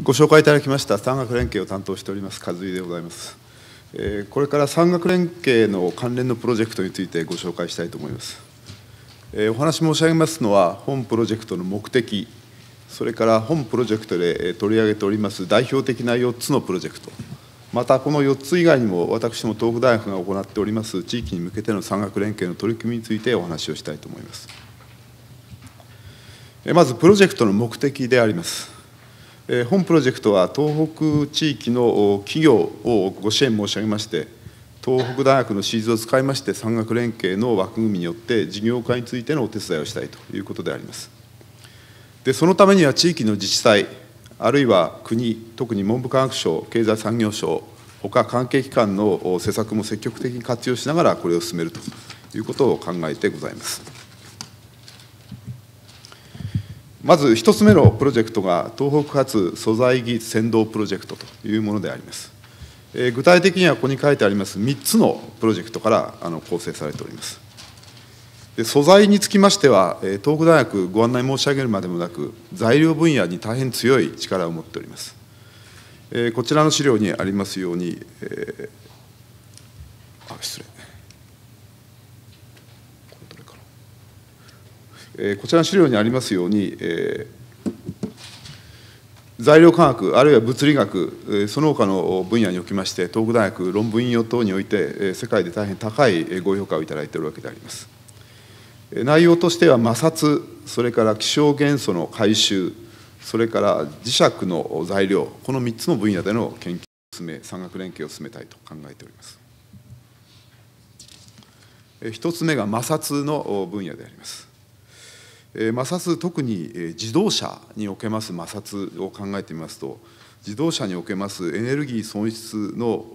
ご紹介いただきました産学連携を担当しております和井でございます。これから産学連携の関連のプロジェクトについてご紹介したいと思います。お話申し上げますのは、本プロジェクトの目的、それから本プロジェクトで取り上げております代表的な4つのプロジェクト、またこの4つ以外にも、私も東北大学が行っております地域に向けての産学連携の取り組みについてお話をしたいと思います。まず、プロジェクトの目的であります。本プロジェクトは東北地域の企業をご支援申し上げまして東北大学のシーズを使いまして産学連携の枠組みによって事業化についてのお手伝いをしたいということでありますでそのためには地域の自治体あるいは国特に文部科学省経済産業省ほか関係機関の施策も積極的に活用しながらこれを進めるということを考えてございます。まず1つ目のプロジェクトが東北発素材技術先導プロジェクトというものであります、えー、具体的にはここに書いてあります3つのプロジェクトからあの構成されておりますで素材につきましては東北大学ご案内申し上げるまでもなく材料分野に大変強い力を持っておりますこちらの資料にありますように、えー、あ失礼えこちらの資料にありますように、え材料科学あるいは物理学その他の分野におきまして東北大学論文引用等において世界で大変高いご評価を頂いているわけであります内容としては摩擦それから気象元素の回収それから磁石の材料この3つの分野での研究を進め産学連携を進めたいと考えております1つ目が摩擦の分野であります摩擦特に自動車におけます摩擦を考えてみますと自動車におけますエネルギー損失の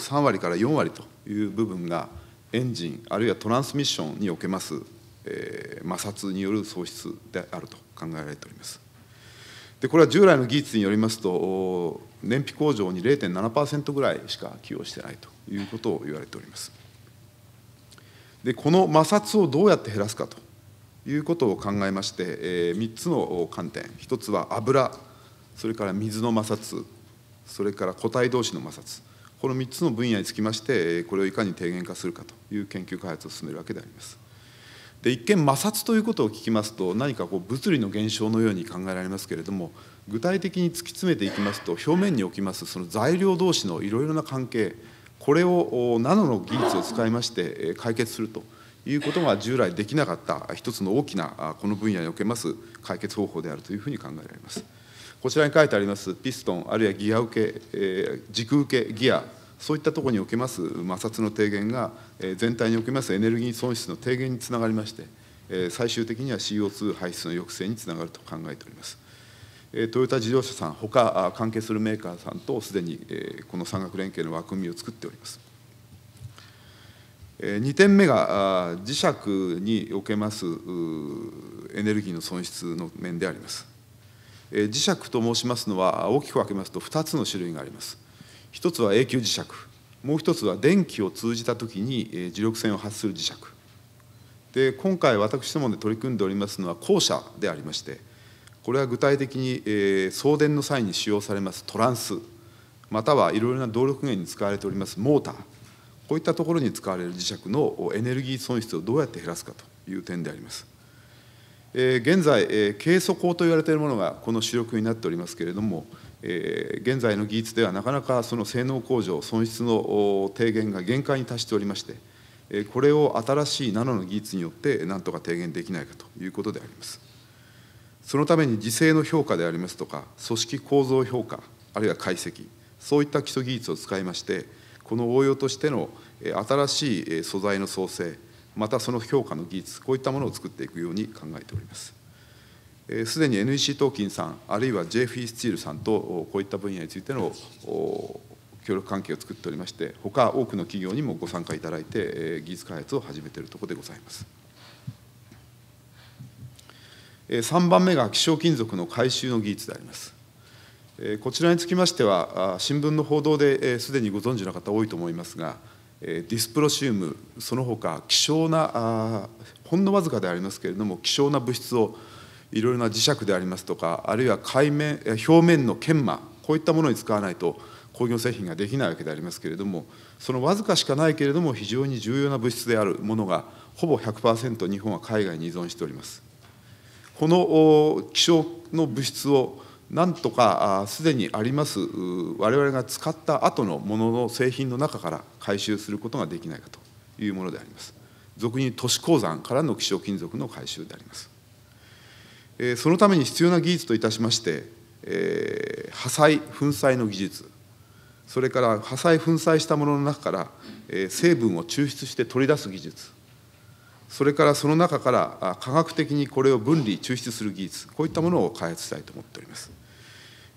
3割から4割という部分がエンジンあるいはトランスミッションにおけます、え摩擦による喪失であると考えられておりますでこれは従来の技術によりますと燃費向上に0.7%ぐらいしか寄与してないということを言われておりますでこの摩擦をどうやって減らすかということを考えまして、えー、3つの観点1つは油それから水の摩擦それから固体同士の摩擦この3つの分野につきましてこれをいかに低減化するかという研究開発を進めるわけであります。で一見摩擦ということを聞きますと何かこう物理の現象のように考えられますけれども具体的に突き詰めていきますと表面に置きますその材料同士のいろいろな関係これをナノの技術を使いまして解決するということが従来できなかった一つの大きなこの分野におけます解決方法であるというふうに考えられます。こちらに書いてありますピストンあるいはギア受け、えー、軸受けギアそういったところにおけます摩擦の低減が、えー、全体におけますエネルギー損失の低減につながりまして、えー、最終的には CO2 排出の抑制につながると考えております。トヨタ自動車さん、ほか関係するメーカーさんとすでにこの産学連携の枠組みを作っております。2点目が磁石におけますエネルギーの損失の面であります。磁石と申しますのは大きく分けますと2つの種類があります。1つは永久磁石、もう1つは電気を通じた時に磁力線を発する磁石。で今回私どもで取り組んでおりますのは後者でありまして、これは具体的に送電の際に使用されますトランス、またはいろいろな動力源に使われておりますモーター。こういったところに使われる磁石のエネルギー損失をどうやって減らすかという点であります。現在、計素鋼と言われているものがこの主力になっておりますけれども、現在の技術ではなかなかその性能向上、損失の低減が限界に達しておりまして、これを新しいナノの技術によってなんとか低減できないかということであります。そのために時勢の評価でありますとか、組織構造評価、あるいは解析、そういった基礎技術を使いまして、この応用としての新しい素材の創生、またその評価の技術、こういったものを作っていくように考えております。すでに NEC トーキンさん、あるいは JFE スチールさんとこういった分野についての協力関係を作っておりまして、ほか多くの企業にもご参加いただいて、技術開発を始めているところでございます。3番目が希少金属の回収の技術であります。こちらにつきましては、新聞の報道ですでにご存知の方、多いと思いますが、ディスプロシウムその他希少なほんのわずかでありますけれども希少な物質をいろいろな磁石でありますとかあるいは海面表面の研磨こういったものに使わないと工業製品ができないわけでありますけれどもそのわずかしかないけれども非常に重要な物質であるものがほぼ100%日本は海外に依存しております。この希少の物質をなんとかすでにあります我々が使った後のものの製品の中から回収することができないかというものであります。俗に都市鉱山からの希少金属の回収であります。そのために必要な技術といたしまして、え破砕、粉砕の技術、それから破砕、粉砕したものの中から、え成分を抽出して取り出す技術、それからその中から科学的にこれを分離、抽出する技術、こういったものを開発したいと思っております。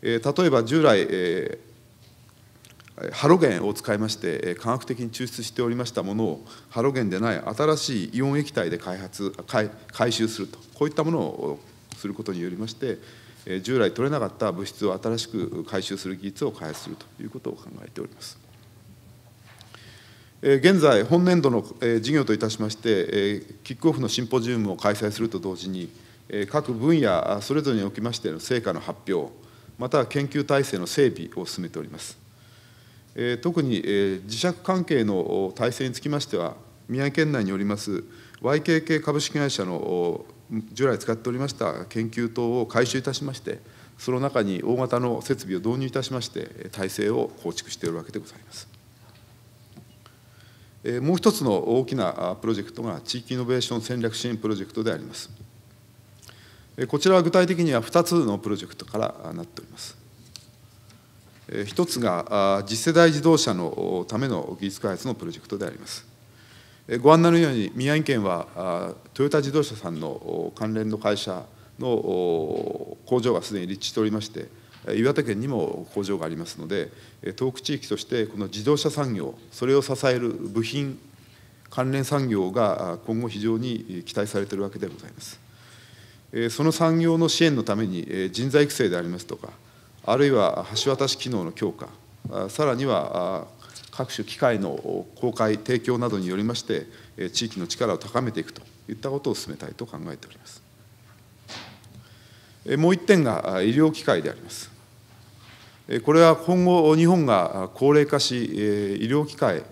え例えば従来、えハロゲンを使いまして科学的に抽出しておりましたものをハロゲンでない新しいイオン液体で開発回回収するとこういったものをすることによりまして従来取れなかった物質を新しく回収する技術を開発するということを考えております。現在、本年度の事業といたしまして、キックオフのシンポジウムを開催すると同時に、各分野それぞれにおきましての成果の発表、また研究体制の整備を進めております。特に磁石関係の体制につきましては、宮城県内におります YKK 株式会社の従来使っておりました研究棟を改修いたしまして、その中に大型の設備を導入いたしまして、体制を構築しているわけでございます。もう一つの大きなプロジェクトが地域イノベーション戦略支援プロジェクトであります。こちらは具体的には2つのプロジェクトからなっております。1つが次世代自動車のための技術開発のプロジェクトであります。ご案内のように、宮城県はトヨタ自動車さんの関連の会社の工場がすでに立地しておりまして、岩手県にも工場がありますので、東北地域としてこの自動車産業、それを支える部品関連産業が今後、非常に期待されているわけでございます。その産業の支援のために人材育成でありますとか、あるいは橋渡し機能の強化、さらには各種機械の公開、提供などによりまして、地域の力を高めていくといったことを進めたいと考えております。もう1点が医療機械であります。これは今後、日本が高齢化し、医療機械、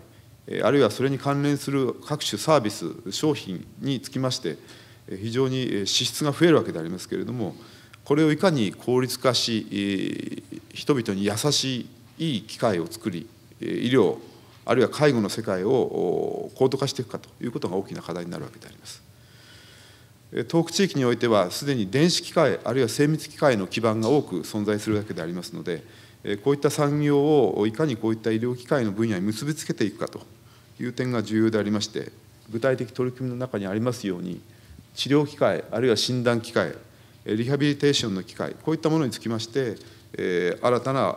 あるいはそれに関連する各種サービス、商品につきまして、非常に支出が増えるわけでありますけれどもこれをいかに効率化し人々に優しいいい機会を作り医療あるいは介護の世界を高度化していくかということが大きな課題になるわけであります。東北地域においてはすでに電子機械あるいは精密機械の基盤が多く存在するわけでありますのでこういった産業をいかにこういった医療機械の分野に結びつけていくかという点が重要でありまして具体的取り組みの中にありますように治療機会、あるいは診断機会、リハビリテーションの機会、こういったものにつきまして、え新たな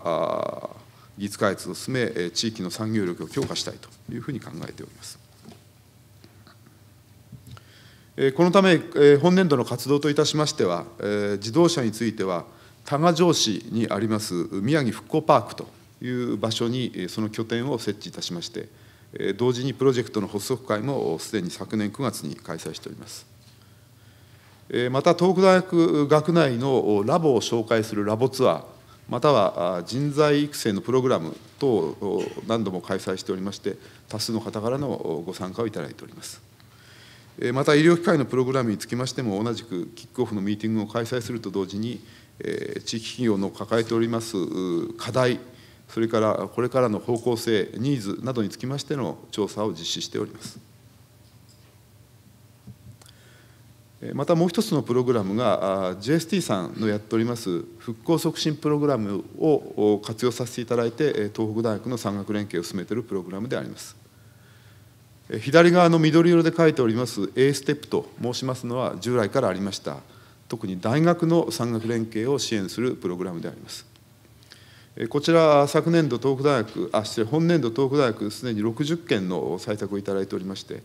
技術開発を進め、地域の産業力を強化したいというふうに考えております。このため、本年度の活動といたしましては、自動車については、多賀城市にあります宮城復興パークという場所に、その拠点を設置いたしまして、同時にプロジェクトの発足会もすでに昨年9月に開催しております。また東北大学学内のラボを紹介するラボツアーまたは人材育成のプログラム等を何度も開催しておりまして多数の方からのご参加をいただいておりますまた医療機関のプログラムにつきましても同じくキックオフのミーティングを開催すると同時に地域企業の抱えております課題それからこれからの方向性ニーズなどにつきましての調査を実施しておりますまたもう一つのプログラムが JST さんのやっております復興促進プログラムを活用させていただいて東北大学の産学連携を進めているプログラムであります左側の緑色で書いております A ステップと申しますのは従来からありました特に大学の産学連携を支援するプログラムでありますこちら昨年度東北大学あ失礼本年度東北大学すでに60件の採択をいただいておりまして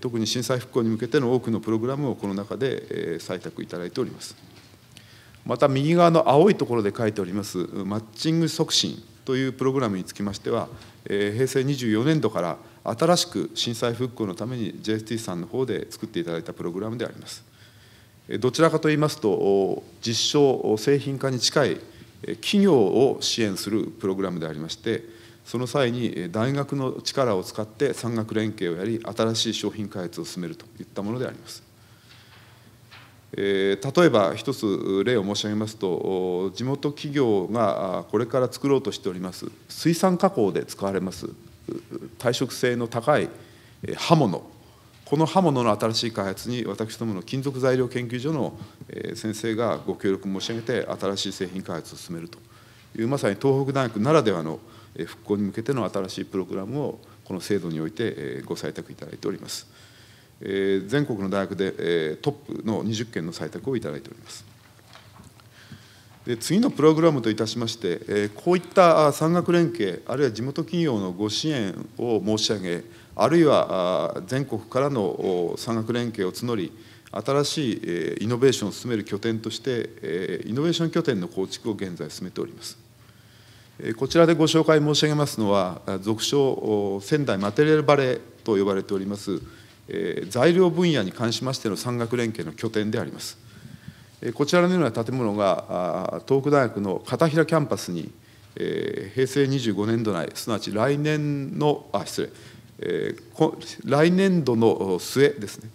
特に震災復興に向けての多くのプログラムをこの中で採択いただいておりますまた右側の青いところで書いておりますマッチング促進というプログラムにつきましては平成24年度から新しく震災復興のために JST さんの方で作っていただいたプログラムでありますどちらかといいますと実証製品化に近い企業を支援するプログラムでありましてその際に大学の力を使って産学連携をやり新しい商品開発を進めるといったものであります。例えば一つ例を申し上げますと地元企業がこれから作ろうとしております水産加工で使われます耐食性の高い刃物この刃物の新しい開発に私どもの金属材料研究所の先生がご協力申し上げて新しい製品開発を進めるというまさに東北大学ならではの復興に向けての新しいプログラムをこの制度においてご採択いただいております。全国の大学でトップの20件の採択をいただいております。で次のプログラムといたしまして、こういった産学連携、あるいは地元企業のご支援を申し上げ、あるいは全国からの産学連携を募り、新しいイノベーションを進める拠点として、イノベーション拠点の構築を現在進めております。こちらでご紹介申し上げますのは、俗称、仙台マテリアルバレーと呼ばれております、材料分野に関しましての産学連携の拠点であります。こちらのような建物が、東北大学の片平キャンパスに、平成25年度内、すなわち来年の、あ、失礼、来年度の末ですね、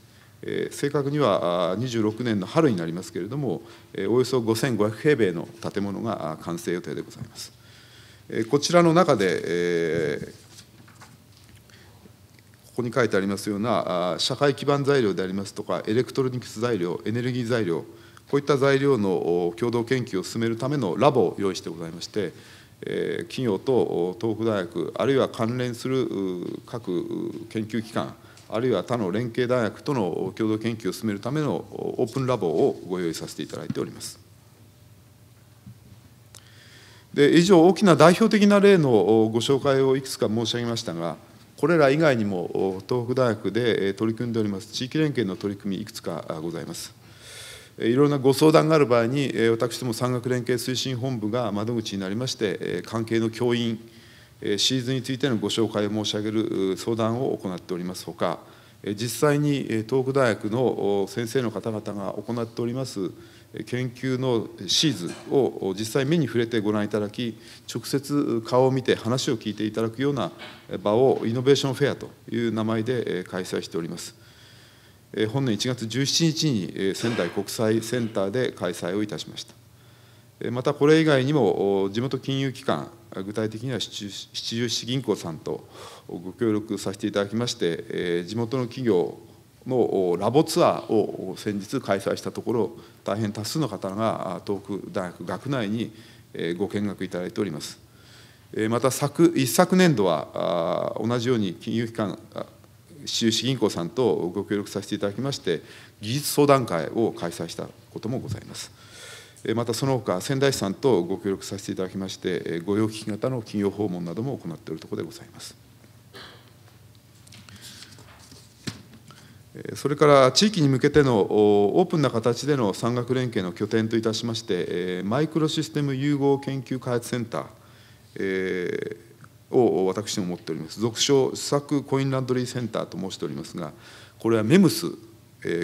正確には26年の春になりますけれども、およそ5500平米の建物が完成予定でございます。こちらの中で、ここに書いてありますような、社会基盤材料でありますとか、エレクトロニクス材料、エネルギー材料、こういった材料の共同研究を進めるためのラボを用意してございまして、企業と東北大学、あるいは関連する各研究機関、あるいは他の連携大学との共同研究を進めるためのオープンラボをご用意させていただいております。で以上大きな代表的な例のご紹介をいくつか申し上げましたがこれら以外にも東北大学で取り組んでおります地域連携の取り組みいくつかございますいろいろなご相談がある場合に私ども山岳連携推進本部が窓口になりまして関係の教員シーズンについてのご紹介を申し上げる相談を行っておりますほか実際に東北大学の先生の方々が行っております研究のシーズを実際目に触れてご覧いただき直接顔を見て話を聞いていただくような場をイノベーションフェアという名前で開催しております本年1月17日に仙台国際センターで開催をいたしましたまたこれ以外にも地元金融機関具体的には七十七銀行さんとご協力させていただきまして地元の企業のラボツアーを先日開催したところ大変多数の方が東北大学学内にご見学いただいておりますまた昨一昨年度は同じように金融機関収支銀行さんとご協力させていただきまして技術相談会を開催したこともございますまたその他仙台市さんとご協力させていただきまして御用聞き型の企業訪問なども行っているところでございますそれから地域に向けてのオープンな形での産学連携の拠点といたしまして、マイクロシステム融合研究開発センターを私も持っております、俗称、試作コインランドリーセンターと申しておりますが、これは MEMS、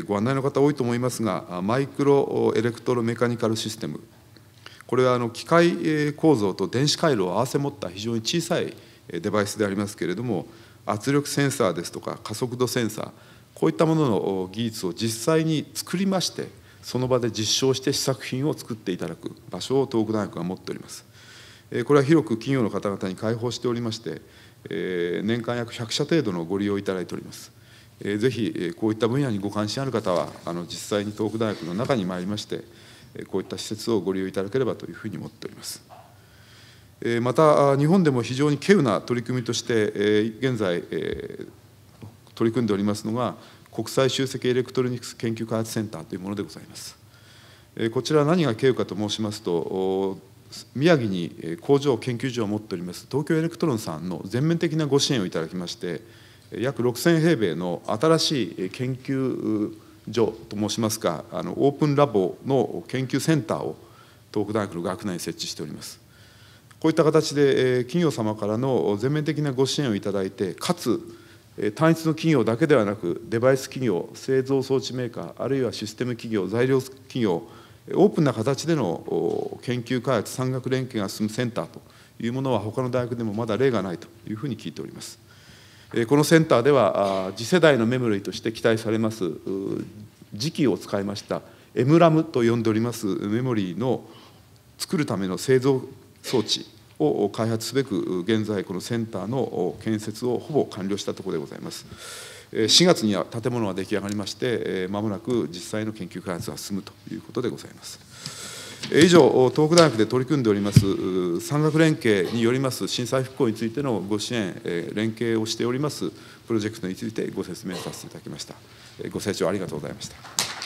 ご案内の方多いと思いますが、マイクロエレクトロメカニカルシステム、これはあの機械構造と電子回路を合わせ持った非常に小さいデバイスでありますけれども、圧力センサーですとか、加速度センサー、こういったものの技術を実際に作りましてその場で実証して試作品を作っていただく場所を東北大学が持っておりますこれは広く企業の方々に開放しておりまして年間約100社程度のご利用いただいておりますぜひこういった分野にご関心ある方はあの実際に東北大学の中に参りましてこういった施設をご利用いただければというふうに思っておりますまた日本でも非常に稀有な取り組みとして現在取り組んでおりますのが国際集積エレクトロニクス研究開発センターというものでございます。こちら何が経由かと申しますと宮城に工場研究所を持っております東京エレクトロンさんの全面的なご支援をいただきまして約6000平米の新しい研究所と申しますかあのオープンラボの研究センターを東北大学の学内に設置しております。こういった形で企業様からの全面的なご支援をいただいてかつ単一の企業だけではなくデバイス企業製造装置メーカーあるいはシステム企業材料企業オープンな形での研究開発産学連携が進むセンターというものは他の大学でもまだ例がないというふうに聞いておりますこのセンターでは次世代のメモリーとして期待されます磁気を使いました MRAM と呼んでおりますメモリーの作るための製造装置を開発すべく、現在、このセンターの建設をほぼ完了したところでございます。4月には建物が出来上がりまして、まもなく実際の研究開発が進むということでございます。以上、東北大学で取り組んでおります、産学連携によります震災復興についてのご支援、連携をしておりますプロジェクトについてご説明させていただきました。ご清聴ありがとうございました。